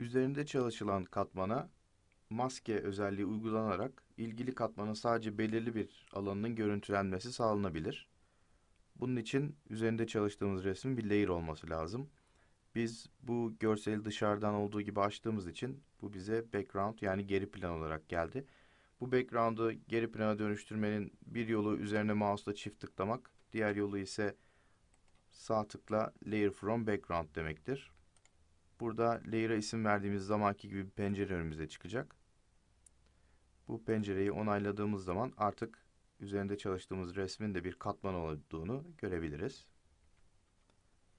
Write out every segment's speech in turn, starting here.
Üzerinde çalışılan katmana maske özelliği uygulanarak ilgili katmanın sadece belirli bir alanının görüntülenmesi sağlanabilir. Bunun için üzerinde çalıştığımız resmin bir layer olması lazım. Biz bu görseli dışarıdan olduğu gibi açtığımız için bu bize background yani geri plan olarak geldi. Bu background'u geri plana dönüştürmenin bir yolu üzerine mouse'la çift tıklamak, diğer yolu ise sağ tıkla layer from background demektir. Burada layer'a isim verdiğimiz zamanki gibi bir pencere önümüze çıkacak. Bu pencereyi onayladığımız zaman artık üzerinde çalıştığımız resmin de bir katman olduğunu görebiliriz.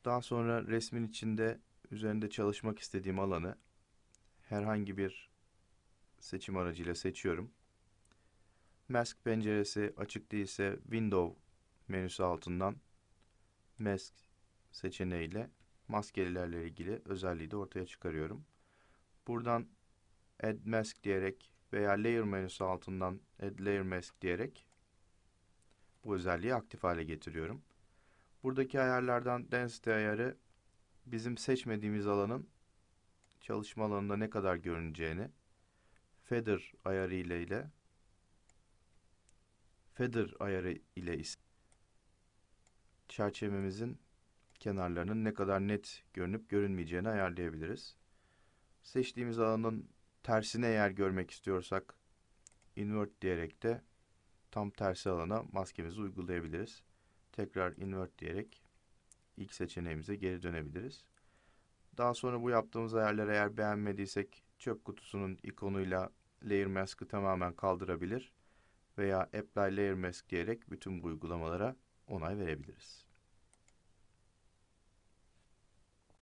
Daha sonra resmin içinde üzerinde çalışmak istediğim alanı herhangi bir seçim aracıyla seçiyorum. Mask penceresi açık değilse Window menüsü altından Mask seçeneğiyle maskelilerle ilgili özelliği de ortaya çıkarıyorum. Buradan add mask diyerek veya layer menüsü altından add layer mask diyerek bu özelliği aktif hale getiriyorum. Buradaki ayarlardan density ayarı bizim seçmediğimiz alanın çalışma alanında ne kadar görüneceğini feather ayarı ile ile feather ayarı ile ise çerçevemizin kenarlarının ne kadar net görünüp görünmeyeceğini ayarlayabiliriz. Seçtiğimiz alanın tersini eğer görmek istiyorsak invert diyerek de tam tersi alana maskemizi uygulayabiliriz. Tekrar invert diyerek ilk seçeneğimize geri dönebiliriz. Daha sonra bu yaptığımız ayarları eğer beğenmediysek çöp kutusunun ikonuyla Layer Mask'ı tamamen kaldırabilir veya Apply Layer Mask diyerek bütün bu uygulamalara onay verebiliriz.